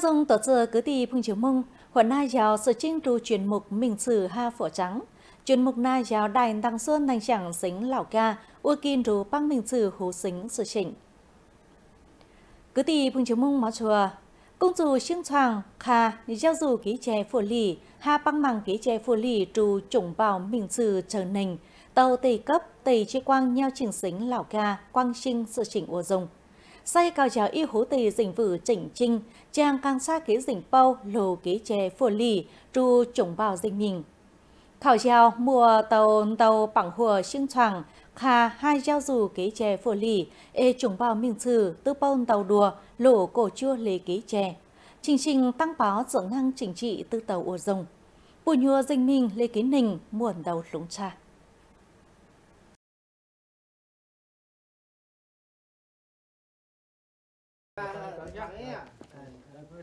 dòng tổ giờ cứ tì phương chiếu mông, hôm nai giáo sự trinh trù chuyên mục mình sử ha phổ trắng. Chuyên mục nai giáo đài đăng xuân đăng chẳng dính lão ca, ua kinh rù băng mình sử hú xính sự chỉnh. Cứ tì phương chiếu mông máu chùa, công chủ xương choàng kha giao dù ký chè phù lì, ha băng màng ký chè phù lì trù chủng bảo mình sử trở nình, tàu tây cấp tây chi quang nheo chỉnh dính lão ca, quang sinh sự chỉnh ua dùng say cao trào y hú tì dình vử chỉnh trinh, trang càng xa kế dình bao lồ kế chè phù lì, tru chủng bào dình mình. Khảo trào mùa tàu tàu bằng hùa xương choàng, khà hai giao dù kế chè phù lì, ê chủng bào mình trừ tư bao tàu đùa, lộ cổ chua lê kế chè. Trình trình tăng báo dưỡng ngang chỉnh trị tư tàu ua rồng. Bùi nhua dình mình lê kế nình muộn đầu lũng trà.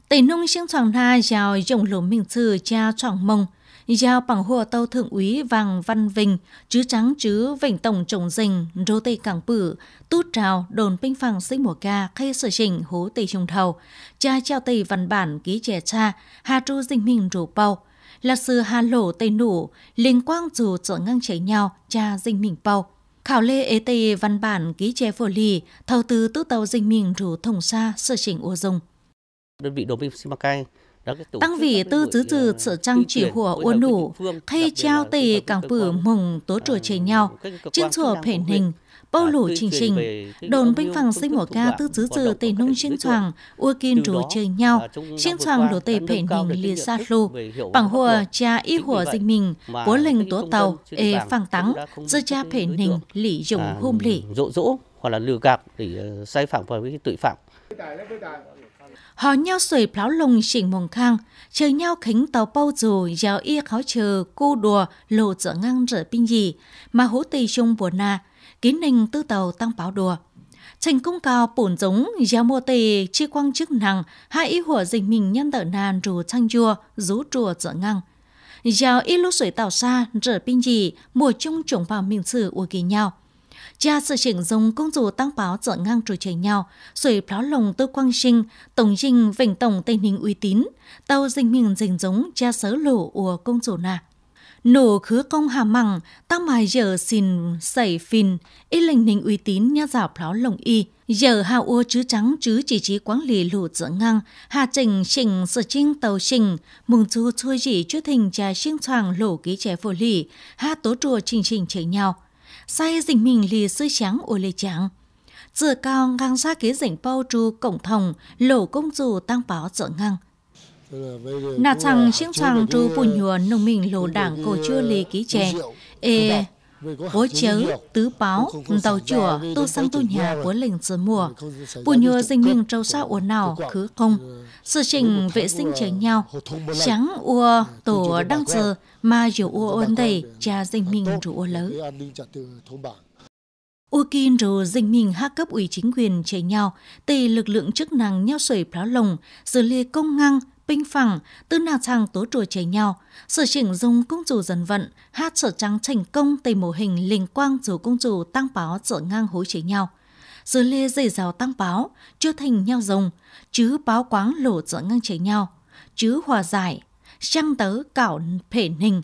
tỷ nông xin chọn na giao dòng lũ mình thư cha chọn mông, giao bằng hùa tàu thượng úy vàng văn vinh, chứ trắng chứ vĩnh tổng trồng rình, rô tây cảng bử, tút trào đồn binh phẳng sinh mùa ca khay sở trình hố tỷ trùng thầu, cha treo tỷ văn bản ký trẻ cha, hà tru dinh mình rủ bầu là sư hà lỗ tây nủ, liên quang dù trở ngang cháy nhau, cha dinh mình bầu Khảo lê ế tê văn bản ký trẻ phổ lì, thầu tư tứ tàu dinh mình rủ thông xa sở trình ô dung đơn vị đồn biên Simacai Tăng vị tư tứ dừ sở trăng chỉ hùa uôn nủ, thay trao tì càng bử mùng tố à, trùa chế nhau, chiến chùa phển hình, bao lũ trình trình, đồn binh phẳng sinh một ca tư tứ dừ tì nông chiến choàng, ua kiên rú chơi nhau, à, chiến choàng lũ tì phển hình lì xa lù, bằng hùa cha y hùa dinh mình, bố lình tố tàu, ê phẳng tắng, dư cha phển hình lì dụng à, hôm lì. Dỗ rỗ hoặc là lừa gạt để ờ, sai phạm vào với tội phạm. Họ nhau sưởi pháo lùng chỉnh mồng khang, chờ nhau khính tàu bao dù giàu y khó chờ cô đùa lộ trở ngang rỡ binh gì mà hú tì chung buồn na, kín ninh tư tàu tăng báo đùa. Thành công cao bổn giống giàu mô tì chi quang chức năng hai y hủa dịch mình nhân tợ nàn rù trăng chua rú chùa trở ngang. Giàu y lúc sưởi tàu xa rỡ binh gì mùa chung chủng vào mình sử ua kỳ nhau. Gia sự chỉnh dùng công dù tăng báo dở ngang trù chảy nhau, rồi phó lồng tư quang sinh, tổng dinh vệnh tổng tây ninh uy tín, tàu dinh mình dình giống cha sớ lộ của công dù nà. Nổ khứ công hà mẳng, tăng mài giờ xin xảy phìn, y lình ninh uy tín nha giả phó lồng y. Giờ hà ô chứ trắng chứ chỉ trí quản lý lũ dở ngang, hà trình trình sở chinh tàu trình, mừng chú chui chỉ chút thình trà xinh soàng lộ ký trẻ phổ lì, hà tố chùa trình trình chảy nhau say dình mình lì sư trắng ổ lệ trắng. Giờ cao ngang ra kế dành bao trù cổng thòng, lỗ công dù tăng báo trợ ngang. Nà chẳng chiếc chẳng trù bùn nhuồn nông mình lỗ đảng cổ chưa lì ký trẻ. Ê, Vô chớ, tứ báo, tàu chùa, tô sang tô nhà của lĩnh giữa mùa. Bù nhùa dinh mình trâu xa uốn nào, cứ không. Sự trình vệ sinh chế nhau. Sáng ua tổ đang giờ mà dù ua ôn đầy, cha dinh mình rủ ua lớn. Ukin rồ dinh mình hạ cấp ủy chính quyền chế nhau, tề lực lượng chức năng nhau sưởi pháo lồng, xử lý công ngang, bình phẳng, tư nà chàng tố trùa cháy nhau. Sở chỉnh dùng công chủ dần vận, hát sở trắng thành công tây mô hình linh quang dù công chủ tăng báo trở ngang hối cháy nhau. Dưới lê dày rào tăng báo, chưa thành nhau dùng chứ báo quáng lộ trở ngang cháy nhau, chứ hòa giải, trăng tớ cảo phể nình.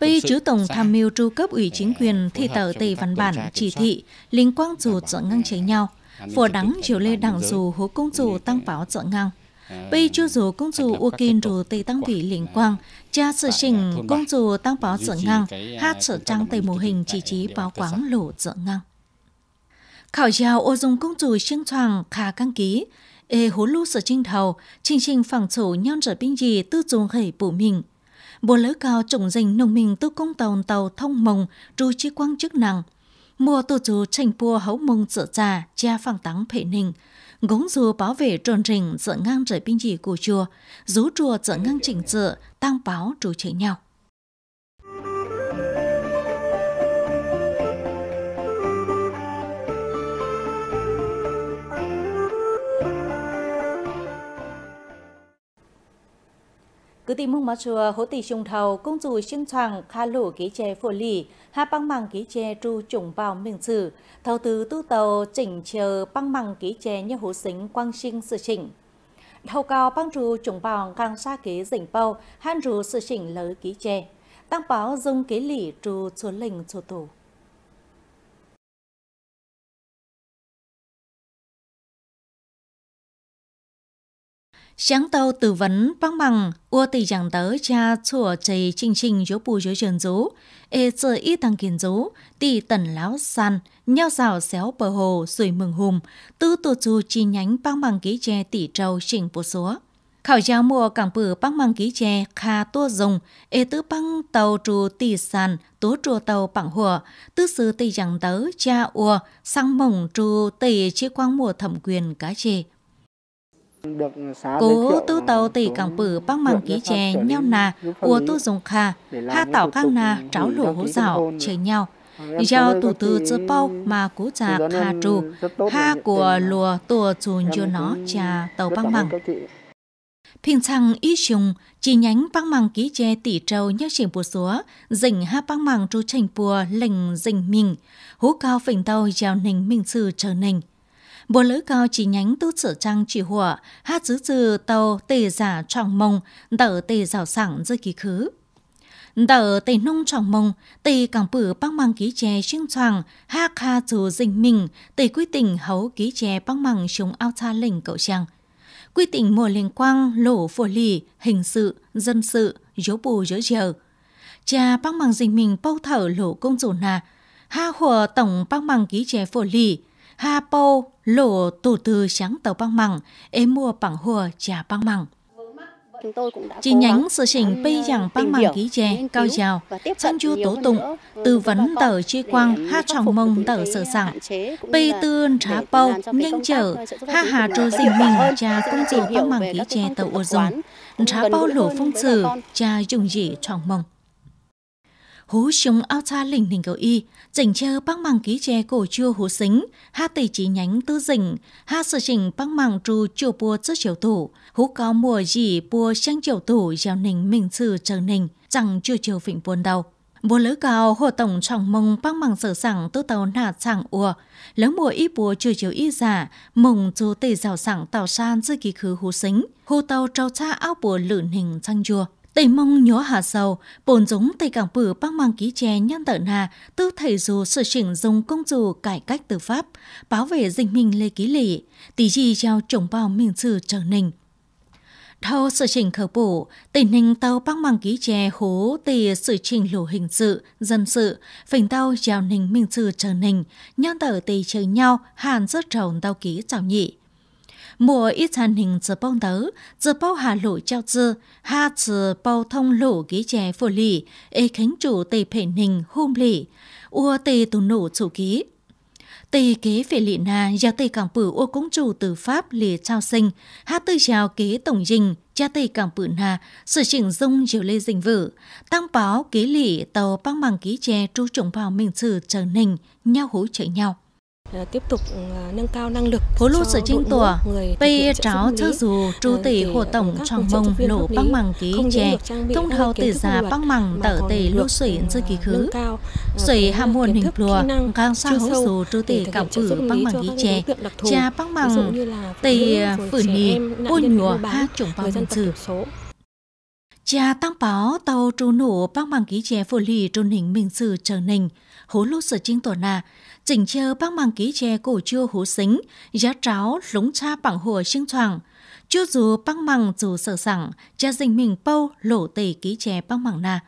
Bây chứ Tổng tham mưu tru cấp ủy chính quyền thì tờ tề văn bản chỉ thị, linh quang dù trở ngang cháy nhau. Phổ đắng chiều lê đảng dù hố công dù tăng báo trở ngang bây chú dù công chủ u kinh rù tây tăng vị liên quan cha sự trình công chủ tăng báo dự ngang hát à, sự trang tây mô hình chỉ trí báo quáng lộ dự ngang khảo giáo ô dùng công chủ xuyên choàng khả căng ký ê hố lưu sở trinh thầu trình trình phẳng chủ nhân trở binh gì tư dùng hể bổ mình bộ lỡ cao trồng dành nông mình tư công tàu tàu thông mông ru chi quang chức năng mùa tổ chú tranh bùa hấu mông sợ trà cha phẳng tắng phệ ninh gống dù bảo vệ tròn rình dựa ngang rời binh dị của chùa, rú chùa dựa ngang chỉnh dự, tăng báo trù trị nhau. cứ tìm mong mà chùa hỗ tỷ trùng thầu cung chủ xuyên thoảng kha lũ ký chè phổ lì hạ băng màng ký chè tru trùng vào miền sử thầu tứ tu tàu chỉnh chờ băng màng ký chè như hữu xính quang sinh sự chỉnh thầu cao băng trù trùng vào càng xa kế dỉnh bao han rù sự chỉnh lỡ ký chè tăng báo dung ký lì tru chúa lình chùa tổ sáng tàu tư vấn băng bằng ua tỷ giảng tớ cha chùa chầy trình trình dỗ bù dỗ trường dỗ e sơ y tăng kiến dỗ tỷ tần láo san nhau rào xéo bờ hồ rồi mừng hùm tư tổ chu chi nhánh băng bằng ký tre tỷ trâu chỉnh bộ số khảo giáo mùa cảng bử băng bằng ký tre kha tua dùng e tứ băng tàu trù tỷ sàn tố trù tàu bằng hùa tư sư tỷ giảng tớ cha ua sang mồng trù tỷ chi quang mùa thẩm quyền cá chê Cố tư ừ, tàu tỷ cảng bử băng màng ký chè nhau nà, ua tư dùng kha ha tảo căng nà tráo lổ hố rảo chơi nhau. Do ờ, tù tư chư bao mà cú già khà trù, ha của lùa tùa chùn cho nó trà tàu băng màng. Phiên thăng ý chung, chi nhánh băng màng ký chè tỷ trâu nhắc chỉnh bùa xúa, dình ha băng màng trú chành bùa lệnh dình mình, hú cao phỉnh tàu giao nình mình sư trở nình bộ lưới cao chỉ nhánh tư sở trang chỉ hùa, hát dứ trừ tàu tề giả trọng mông, đỡ tề rào sẵn dưới kỳ khứ. Đỡ tề nông trọng mông, tề cảng bử băng măng ký chè xuyên choàng, hát hà trừ dình mình, tề quy tỉnh hấu ký chè băng măng chống ao tha lệnh cậu chàng. Quy tỉnh mùa liên quang, lỗ phổ lì, hình sự, dân sự, dấu bù dấu dờ. Cha băng măng dình mình bâu thở lỗ công rổ nà, ha hùa tổng băng măng ký chè phổ lì, ha po lộ tủ từ sáng tàu băng mẳng, em mua bằng hùa trà băng mẳng. Chi nhánh sự trình bây rằng băng mẳng ký chè, cao giàu, sang chua tố tụng, tư vấn tờ chi quang, ha trọng mông tờ sở sẵn, bây tư trá bâu, nhanh chở ha hà trô dình mình, trà công dầu băng mẳng ký chè tàu ô dùng, trá bâu lộ phong trừ, trà dùng dị trọng mông hú súng ao cha lỉnh hình cầu y chỉnh chơ băng màng ký tre cổ chưa hú xính ha tỷ chỉ nhánh tư dình ha sở chỉnh băng màng trù chùa bùa trước chiều tủ hú có mùa gì bùa sang chiều tủ gieo nình mình sự chờ nình chẳng chưa chiều phỉnh buồn đầu bố lỡ cao hồ tổng trọng mông băng màng sở sẵn tư tàu nà chẳng ùa lỡ mùa y bùa chưa chiều y giả mông chú tỷ rào sẵn tàu san dư kỳ khứ hú xính hú tàu trâu cha ao bùa lử nình trăng chùa Tây mong nhớ hạ sầu, bồn giống Tây Cảng Bử băng mang ký chè nhân tận hà, tư thầy dù sự chỉnh dùng công dù cải cách tư pháp, bảo vệ dinh minh lê ký lị, tỷ gì treo trồng bao mình sự trở nình. Theo sự chỉnh khởi bổ, tình hình tàu băng mang ký chè hố tì sự chỉnh lộ hình sự, dân sự, phình tàu giao ninh minh sự trở nình, nhân tờ tì chơi nhau, hàn rất rộng tàu ký chào nhị mùa ít thành hình giờ bông tớ, giờ bao hà lộ trao dư, ha giờ bao thông lộ ký chè phổ lì, ê khánh chủ tề phê hình hôm lì, ua tề tù nổ chủ ký. Tề kế phê lị na, gia tề cảng bử ô công chủ từ Pháp lì trao sinh, ha tư chào kế tổng dình, cha tây cảng bự na sự chỉnh dung diều lê dình vử tăng báo ký lị tàu băng bằng ký tre chú trùng vào mình sự trở nình nhau hối chạy nhau Ờ, tiếp tục ừ, nâng cao năng lực phố lũ sở chinh tùa bây cháu cho dù chú ờ, tỷ hồ tổng trọng mông lộ băng mằng ký chè thông thầu tỷ già băng mằng tở tỷ lũ sủy dư ờ, kỳ khứ sủy hàm muôn hình lùa càng sao hấu dù chú tỷ cảm cử băng mằng ký chè cha băng mằng tỷ phử nhì ô nhùa ha chủng vào dân sử cha tăng báo tàu trú nổ băng mằng ký chè phổ lì trôn hình minh sử trở nình hố lô sở chinh tổ nà, chỉnh chơ băng mang ký chè cổ chưa hố xính, giá tráo lúng cha bằng hồ sinh thoảng. chưa dù băng măng dù sợ sẵn, cha dình mình bâu lỗ tề ký chè băng măng nà.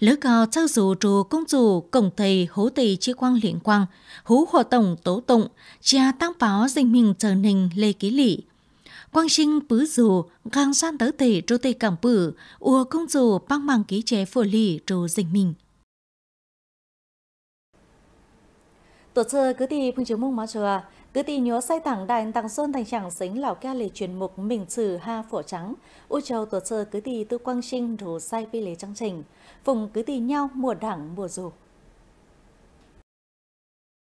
Lỡ cò trao dù trù công dù cổng thầy hố tề chi quang liện quang, hú hộ tổng tố tụng, cha tăng báo dình mình trở nình lê ký lị quang sinh bứ dù gang san tới tể trô tê cảm bử ua công dù băng mang ký chè phổ lì trù dình mình tổ chức cứ thì phương chiếu mông máu chờ cứ thì nhớ say thẳng đàn tăng xuân thành chẳng xính lão ca lệ truyền mục mình trừ ha phổ trắng u châu tổ chức cứ thì tư quang sinh đồ say bi lệ trang trình phùng cứ thì nhau mùa đảng mùa dù